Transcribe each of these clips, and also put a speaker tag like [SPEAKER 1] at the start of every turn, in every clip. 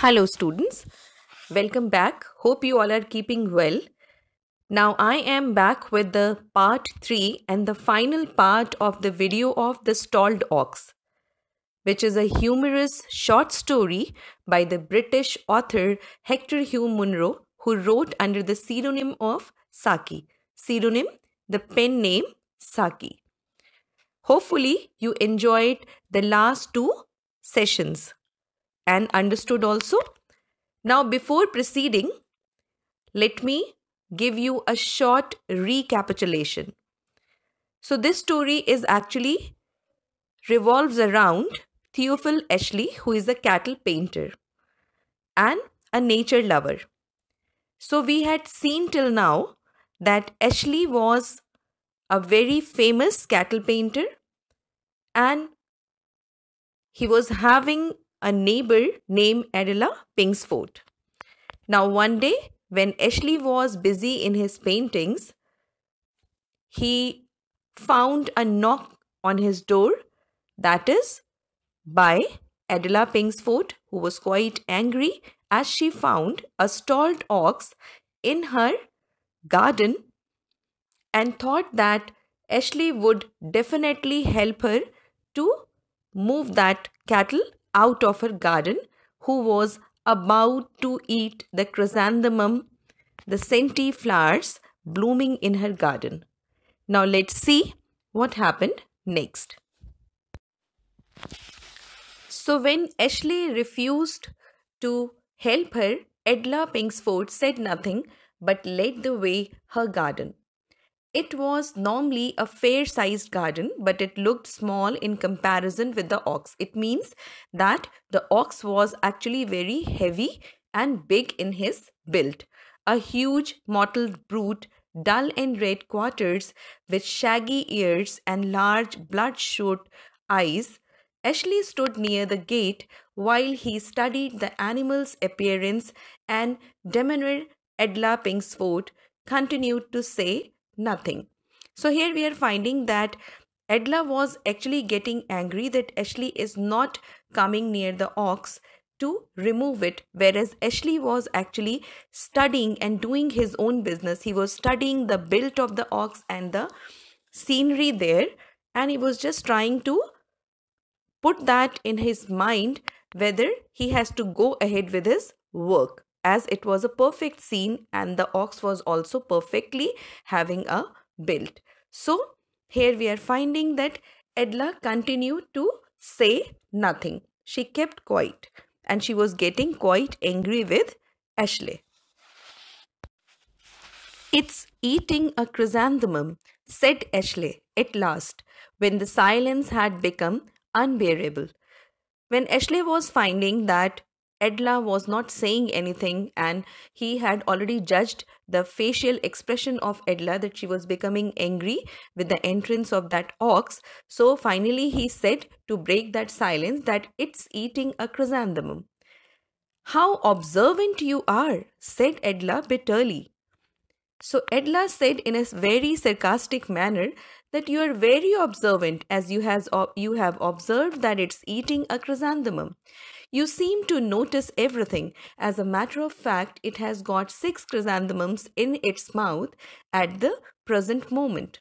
[SPEAKER 1] Hello students, welcome back. Hope you all are keeping well. Now I am back with the part 3 and the final part of the video of The Stalled Ox, which is a humorous short story by the British author Hector Hugh Munro who wrote under the pseudonym of Saki. Pseudonym, the pen name Saki. Hopefully you enjoyed the last two sessions and understood also? Now, before proceeding, let me give you a short recapitulation. So, this story is actually revolves around Theophil Eshley, who is a cattle painter and a nature lover. So, we had seen till now that Eshley was a very famous cattle painter and he was having a neighbor named Adela Pingsford. Now, one day when Ashley was busy in his paintings, he found a knock on his door, that is, by Adela Pingsford, who was quite angry as she found a stalled ox in her garden and thought that Ashley would definitely help her to move that cattle out of her garden who was about to eat the chrysanthemum, the scenty flowers blooming in her garden. Now let's see what happened next. So when Ashley refused to help her, Edla Pinksford said nothing but led the way her garden. It was normally a fair sized garden, but it looked small in comparison with the ox. It means that the ox was actually very heavy and big in his build. A huge, mottled brute, dull in red quarters, with shaggy ears and large, bloodshot eyes, Ashley stood near the gate while he studied the animal's appearance and demeanor. Edla Pingsford continued to say, nothing. So here we are finding that Edla was actually getting angry that Ashley is not coming near the ox to remove it, whereas Ashley was actually studying and doing his own business. He was studying the build of the ox and the scenery there, and he was just trying to put that in his mind whether he has to go ahead with his work as it was a perfect scene and the ox was also perfectly having a build. So here we are finding that Edla continued to say nothing. She kept quiet and she was getting quite angry with Ashley. It's eating a chrysanthemum, said Ashley at last, when the silence had become unbearable. When Ashley was finding that Edla was not saying anything, and he had already judged the facial expression of Edla that she was becoming angry with the entrance of that ox. So finally, he said to break that silence that it's eating a chrysanthemum. How observant you are, said Edla bitterly. So Edla said in a very sarcastic manner that you are very observant as you, has, you have observed that it's eating a chrysanthemum. You seem to notice everything. As a matter of fact, it has got six chrysanthemums in its mouth at the present moment.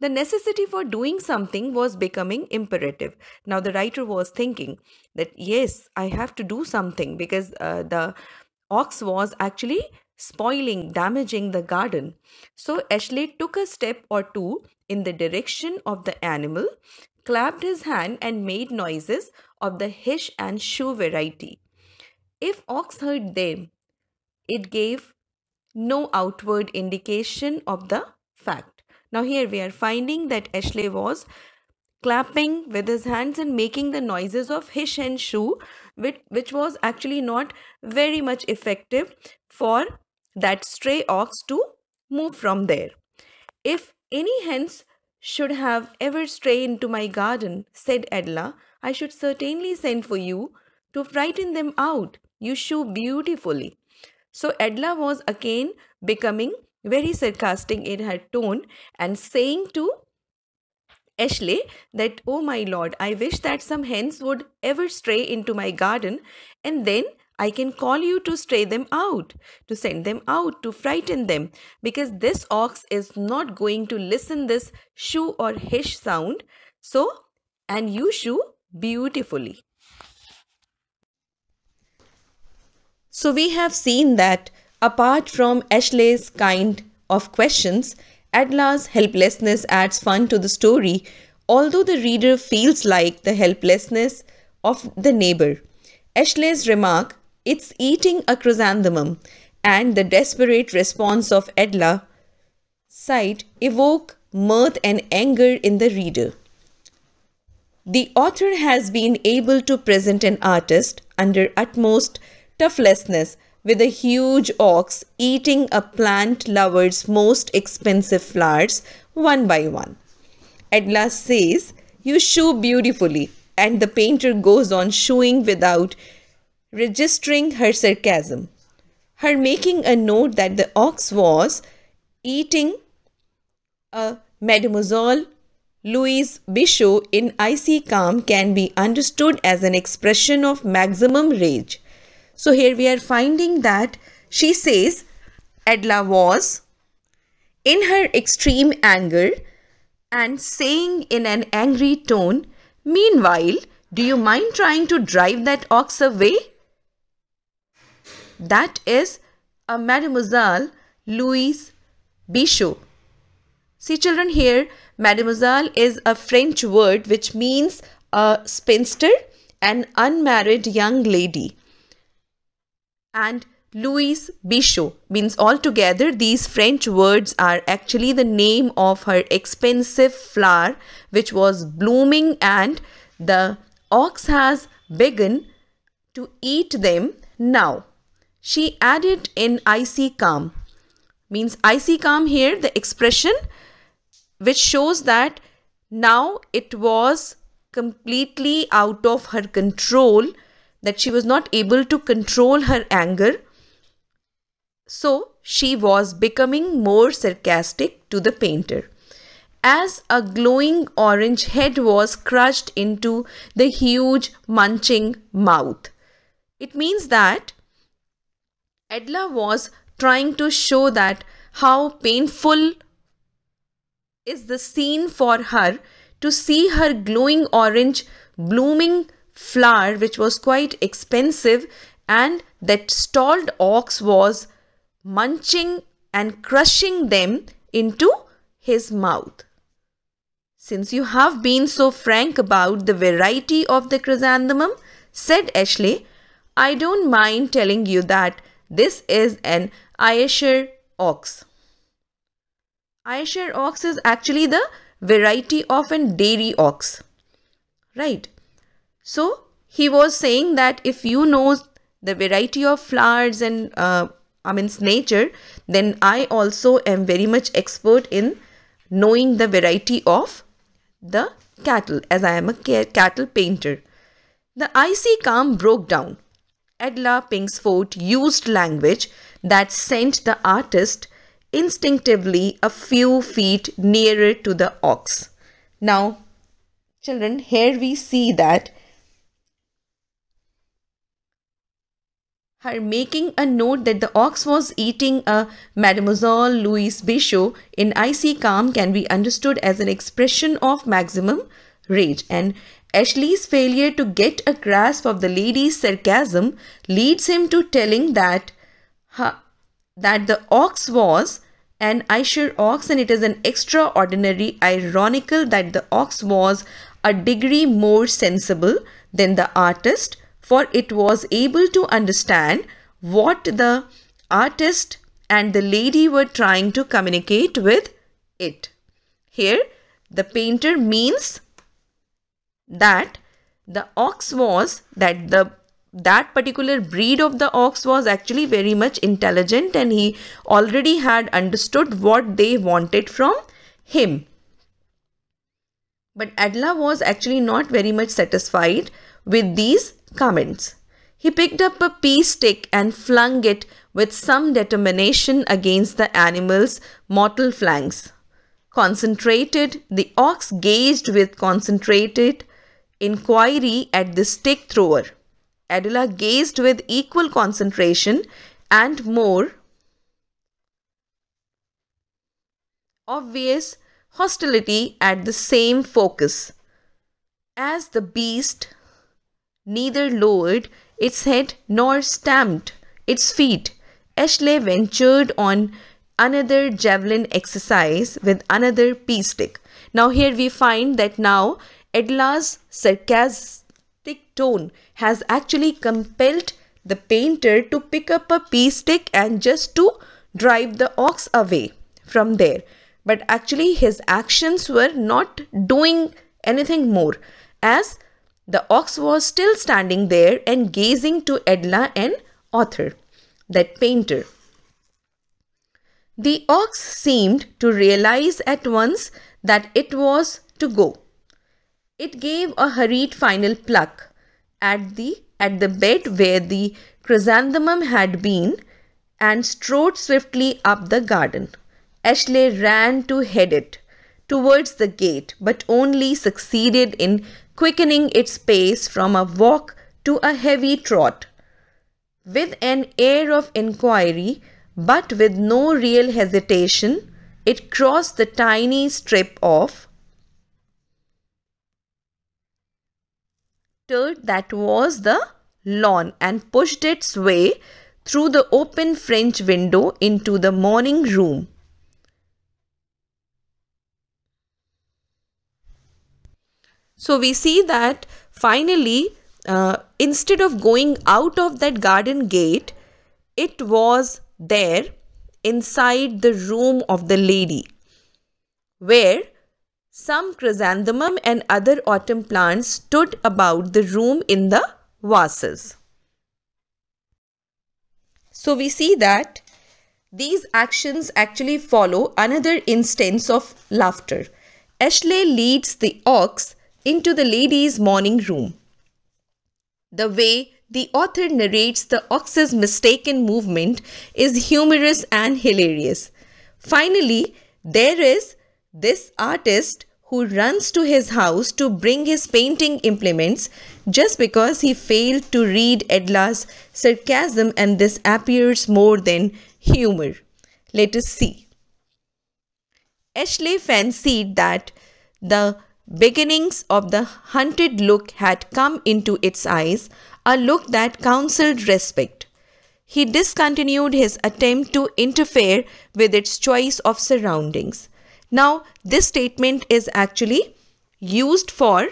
[SPEAKER 1] The necessity for doing something was becoming imperative. Now, the writer was thinking that yes, I have to do something because uh, the ox was actually spoiling, damaging the garden. So, Ashley took a step or two in the direction of the animal clapped his hand and made noises of the hish and shoo variety. If ox heard them, it gave no outward indication of the fact. Now here we are finding that Ashley was clapping with his hands and making the noises of hish and shoo, which, which was actually not very much effective for that stray ox to move from there. If any hens should have ever stray into my garden, said Edla, I should certainly send for you to frighten them out. You shew beautifully. So Edla was again becoming very sarcastic in her tone and saying to Ashley that, Oh my lord, I wish that some hens would ever stray into my garden and then I can call you to stray them out, to send them out, to frighten them, because this ox is not going to listen this shoo or hish sound. So, and you shoo beautifully. So we have seen that apart from Ashley's kind of questions, Adla's helplessness adds fun to the story, although the reader feels like the helplessness of the neighbor. Ashley's remark it's eating a chrysanthemum and the desperate response of Edla sight evoke mirth and anger in the reader. The author has been able to present an artist under utmost toughlessness with a huge ox eating a plant lover's most expensive flowers one by one. Edla says, You shoe beautifully, and the painter goes on shoeing without registering her sarcasm. Her making a note that the ox was eating a Mademoiselle Louise Bichot in icy calm can be understood as an expression of maximum rage. So here we are finding that she says Edla was in her extreme anger and saying in an angry tone, Meanwhile, do you mind trying to drive that ox away? That is a Mademoiselle Louise Bichot. See children here, Mademoiselle is a French word which means a spinster, an unmarried young lady. And Louise Bichot means altogether these French words are actually the name of her expensive flower which was blooming and the ox has begun to eat them now she added in IC calm means IC calm here the expression which shows that now it was completely out of her control that she was not able to control her anger. So she was becoming more sarcastic to the painter. As a glowing orange head was crushed into the huge munching mouth. It means that Edla was trying to show that how painful is the scene for her to see her glowing orange blooming flower which was quite expensive and that stalled ox was munching and crushing them into his mouth. Since you have been so frank about the variety of the chrysanthemum, said Ashley, I don't mind telling you that this is an Ayrshire ox. Ayrshire ox is actually the variety of an dairy ox. Right. So he was saying that if you know the variety of flowers and uh, I mean nature, then I also am very much expert in knowing the variety of the cattle as I am a cattle painter. The icy calm broke down Edla Pingsfort used language that sent the artist instinctively a few feet nearer to the ox. Now, children, here we see that her making a note that the ox was eating a Mademoiselle Louise Bichot in icy calm can be understood as an expression of maximum rage. And Ashley's failure to get a grasp of the lady's sarcasm leads him to telling that ha, that the ox was an Ayrshire ox and it is an extraordinary ironical that the ox was a degree more sensible than the artist for it was able to understand what the artist and the lady were trying to communicate with it. Here the painter means that the ox was that the that particular breed of the ox was actually very much intelligent and he already had understood what they wanted from him. But Adla was actually not very much satisfied with these comments. He picked up a pea stick and flung it with some determination against the animal's mortal flanks. Concentrated, the ox gazed with concentrated inquiry at the stick thrower. Adela gazed with equal concentration and more obvious hostility at the same focus. As the beast neither lowered its head nor stamped its feet, Ashley ventured on another javelin exercise with another pea stick. Now here we find that now Edla's sarcastic tone has actually compelled the painter to pick up a pea stick and just to drive the ox away from there. But actually, his actions were not doing anything more, as the ox was still standing there and gazing to Edla and Arthur, that painter. The ox seemed to realize at once that it was to go it gave a hurried final pluck at the at the bed where the chrysanthemum had been and strode swiftly up the garden. Ashley ran to head it towards the gate, but only succeeded in quickening its pace from a walk to a heavy trot. With an air of inquiry, but with no real hesitation, it crossed the tiny strip of dirt that was the lawn and pushed its way through the open French window into the morning room. So we see that finally, uh, instead of going out of that garden gate, it was there inside the room of the lady where some chrysanthemum and other autumn plants stood about the room in the vases. So we see that these actions actually follow another instance of laughter. Ashley leads the ox into the lady's morning room. The way the author narrates the ox's mistaken movement is humorous and hilarious. Finally, there is this artist who runs to his house to bring his painting implements just because he failed to read Edla's sarcasm and this appears more than humor. Let us see. Ashley fancied that the beginnings of the hunted look had come into its eyes, a look that counseled respect. He discontinued his attempt to interfere with its choice of surroundings. Now, this statement is actually used for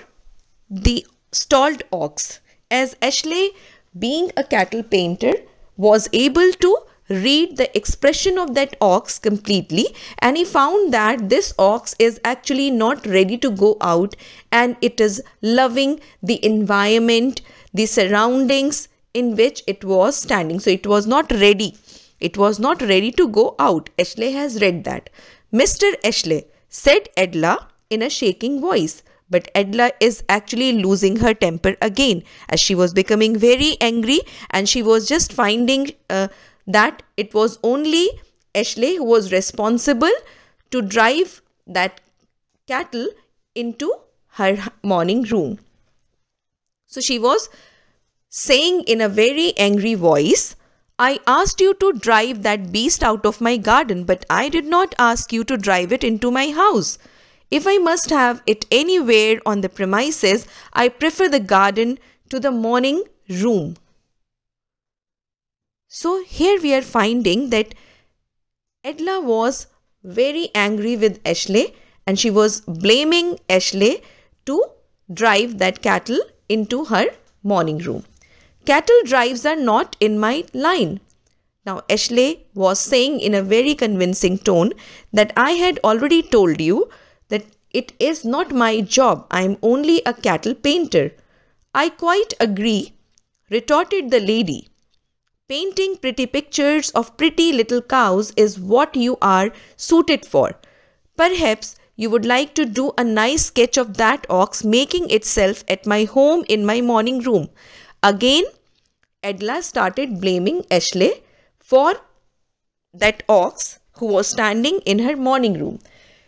[SPEAKER 1] the stalled ox as Ashley, being a cattle painter, was able to read the expression of that ox completely and he found that this ox is actually not ready to go out and it is loving the environment, the surroundings in which it was standing. So it was not ready. It was not ready to go out. Ashley has read that. Mr. Ashley, said Edla in a shaking voice. But Edla is actually losing her temper again as she was becoming very angry and she was just finding uh, that it was only Ashley who was responsible to drive that cattle into her morning room. So she was saying in a very angry voice I asked you to drive that beast out of my garden, but I did not ask you to drive it into my house. If I must have it anywhere on the premises, I prefer the garden to the morning room. So here we are finding that Edla was very angry with Ashley and she was blaming Ashley to drive that cattle into her morning room cattle drives are not in my line. Now, Ashley was saying in a very convincing tone that I had already told you that it is not my job. I am only a cattle painter. I quite agree, retorted the lady. Painting pretty pictures of pretty little cows is what you are suited for. Perhaps you would like to do a nice sketch of that ox making itself at my home in my morning room. Again, Edla started blaming Ashley for that ox who was standing in her morning room.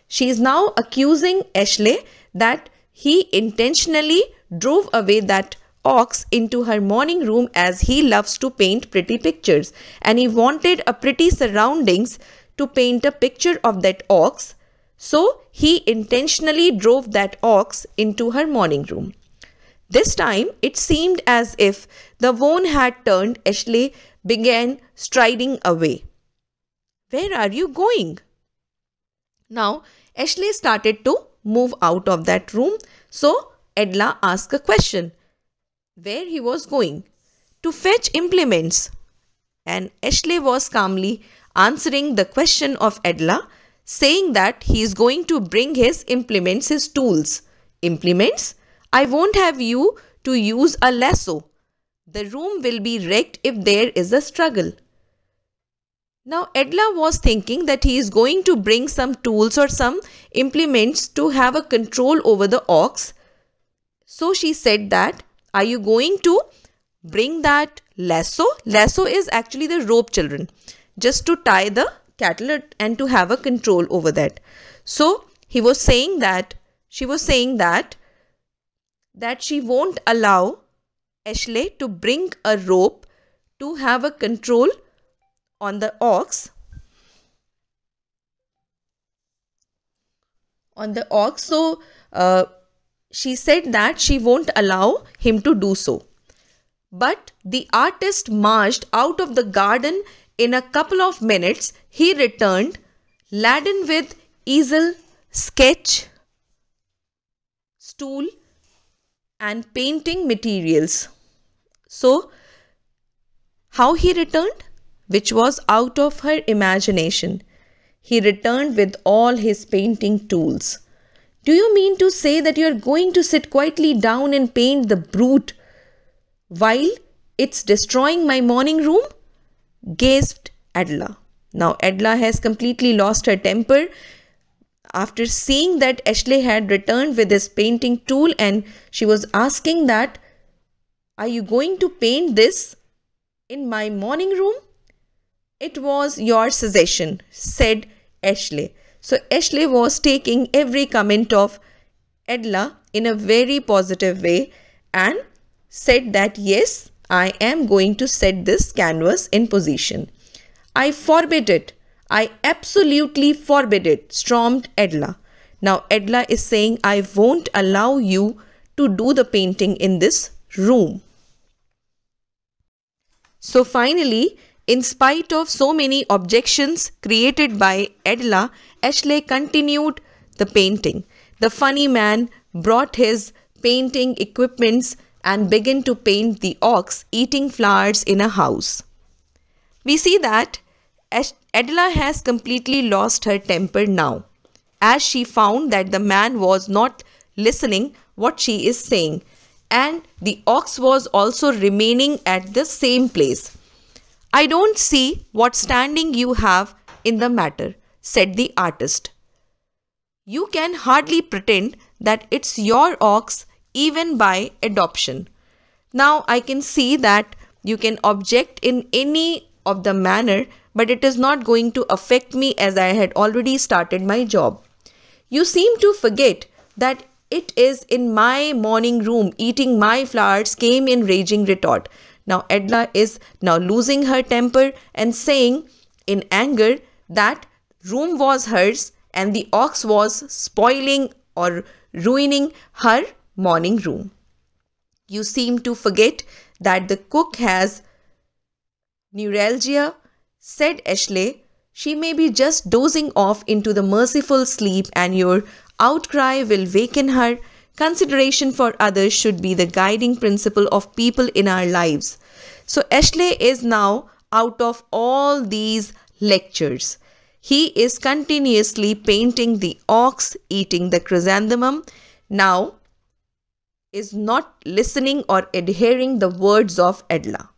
[SPEAKER 1] She is now accusing Ashley that he intentionally drove away that ox into her morning room as he loves to paint pretty pictures and he wanted a pretty surroundings to paint a picture of that ox so he intentionally drove that ox into her morning room this time it seemed as if the wound had turned Ashley began striding away. Where are you going? Now Ashley started to move out of that room so Edla asked a question. Where he was going? To fetch implements. And Ashley was calmly answering the question of Edla saying that he is going to bring his implements, his tools. Implements? I won't have you to use a lasso. The room will be wrecked if there is a struggle. Now Edla was thinking that he is going to bring some tools or some implements to have a control over the ox. So she said that, are you going to bring that lasso? Lasso is actually the rope children, just to tie the cattle and to have a control over that. So he was saying that, she was saying that that she won't allow Ashley to bring a rope to have a control on the ox on the ox so uh, she said that she won't allow him to do so but the artist marched out of the garden in a couple of minutes he returned laden with easel sketch stool and painting materials. So, how he returned? Which was out of her imagination. He returned with all his painting tools. Do you mean to say that you are going to sit quietly down and paint the brute while it's destroying my morning room? gasped Adela. Now Adela has completely lost her temper. After seeing that Ashley had returned with his painting tool and she was asking that, Are you going to paint this in my morning room? It was your suggestion, said Ashley. So Ashley was taking every comment of Edla in a very positive way and said that yes, I am going to set this canvas in position. I forbid it, I absolutely forbid it, stormed Edla. Now Edla is saying, I won't allow you to do the painting in this room. So finally, in spite of so many objections created by Edla, Ashley continued the painting. The funny man brought his painting equipments and began to paint the ox eating flowers in a house. We see that Adela has completely lost her temper now, as she found that the man was not listening what she is saying and the ox was also remaining at the same place. I don't see what standing you have in the matter, said the artist. You can hardly pretend that it's your ox even by adoption. Now I can see that you can object in any of the manner but it is not going to affect me as I had already started my job. You seem to forget that it is in my morning room eating my flowers, came in raging retort. Now Edla is now losing her temper and saying in anger that room was hers and the ox was spoiling or ruining her morning room. You seem to forget that the cook has neuralgia Said Ashley, she may be just dozing off into the merciful sleep and your outcry will waken her. Consideration for others should be the guiding principle of people in our lives. So Ashley is now out of all these lectures. He is continuously painting the ox eating the chrysanthemum. Now is not listening or adhering the words of Edla.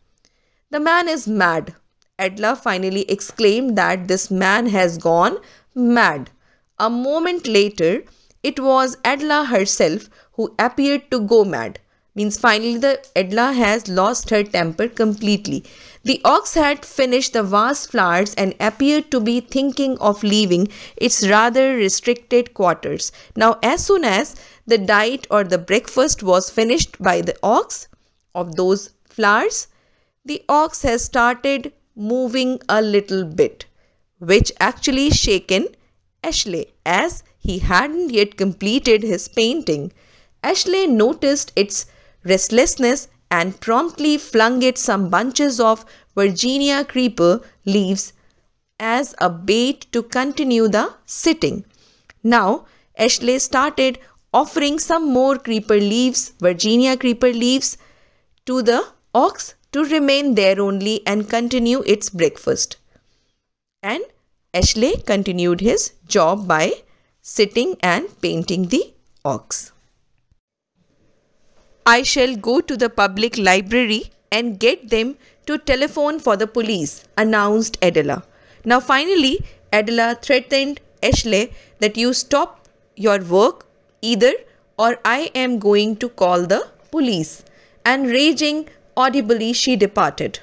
[SPEAKER 1] The man is mad. Edla finally exclaimed that this man has gone mad. A moment later, it was Edla herself who appeared to go mad. Means finally the Edla has lost her temper completely. The ox had finished the vast flowers and appeared to be thinking of leaving its rather restricted quarters. Now as soon as the diet or the breakfast was finished by the ox of those flowers, the ox has started moving a little bit, which actually shaken Ashley as he hadn't yet completed his painting. Ashley noticed its restlessness and promptly flung it some bunches of Virginia creeper leaves as a bait to continue the sitting. Now, Ashley started offering some more creeper leaves, Virginia creeper leaves, to the ox to remain there only and continue its breakfast. And Ashley continued his job by sitting and painting the ox. I shall go to the public library and get them to telephone for the police, announced Adela. Now, finally, Adela threatened Ashley that you stop your work either or I am going to call the police. And raging Audibly she departed.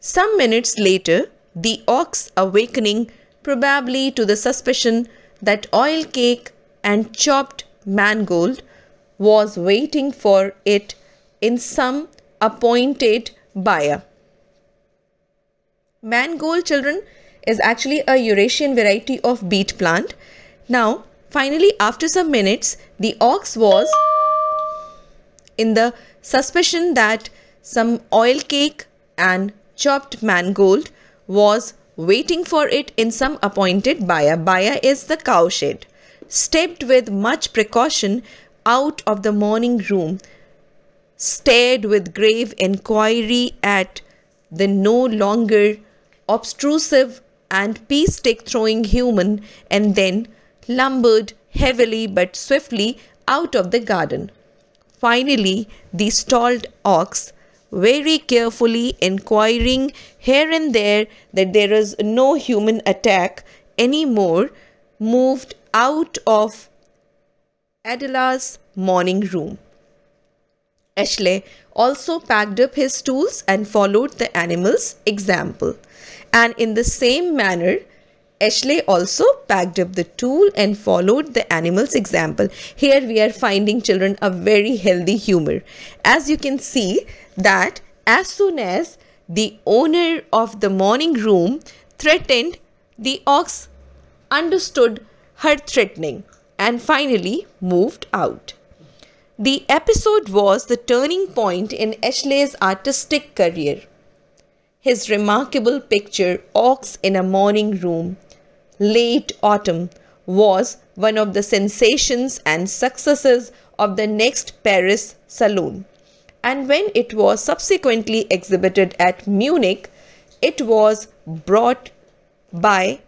[SPEAKER 1] Some minutes later, the ox awakening, probably to the suspicion that oil cake and chopped mangold was waiting for it in some appointed buyer. Mangold, children, is actually a Eurasian variety of beet plant. Now, finally, after some minutes, the ox was in the suspicion that some oil cake and chopped mangold was waiting for it in some appointed buyer. Buyer is the cowshed. Stepped with much precaution out of the morning room, stared with grave inquiry at the no longer obtrusive and pea stick throwing human, and then lumbered heavily but swiftly out of the garden. Finally, the stalled ox, very carefully inquiring here and there that there is no human attack anymore, moved out of Adela's morning room. Ashley also packed up his tools and followed the animal's example. And in the same manner, Ashley also packed up the tool and followed the animal's example. Here we are finding children a very healthy humor. As you can see that as soon as the owner of the morning room threatened, the ox understood her threatening and finally moved out. The episode was the turning point in Ashley's artistic career. His remarkable picture, Ox in a Morning Room, late autumn, was one of the sensations and successes of the next Paris Salon. And when it was subsequently exhibited at Munich, it was brought by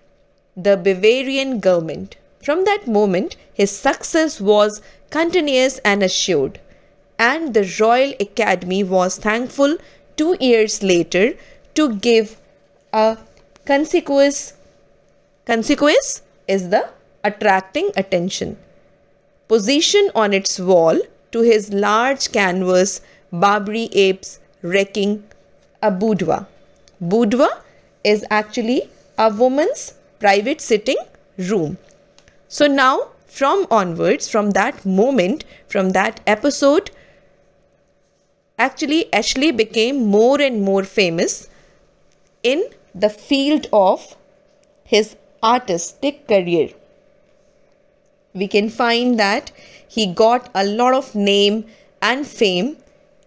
[SPEAKER 1] the Bavarian government. From that moment, his success was continuous and assured, and the Royal Academy was thankful two years later to give a conspicuous Consequence is the attracting attention. Position on its wall to his large canvas, Barbary apes wrecking a boudoir. Boudoir is actually a woman's private sitting room. So now from onwards, from that moment, from that episode, actually Ashley became more and more famous in the field of his artistic career. We can find that he got a lot of name and fame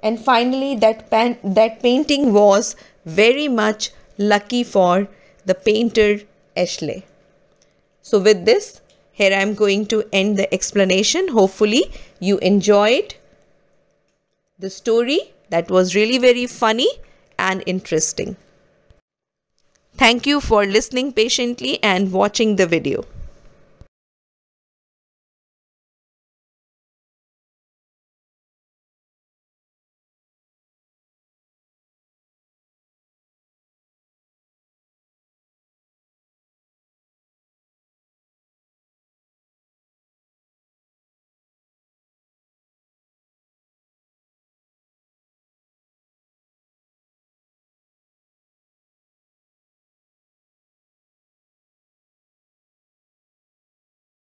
[SPEAKER 1] and finally that, pan, that painting was very much lucky for the painter Ashley. So with this, here I am going to end the explanation. Hopefully you enjoyed the story that was really very funny and interesting. Thank you for listening patiently and watching the video.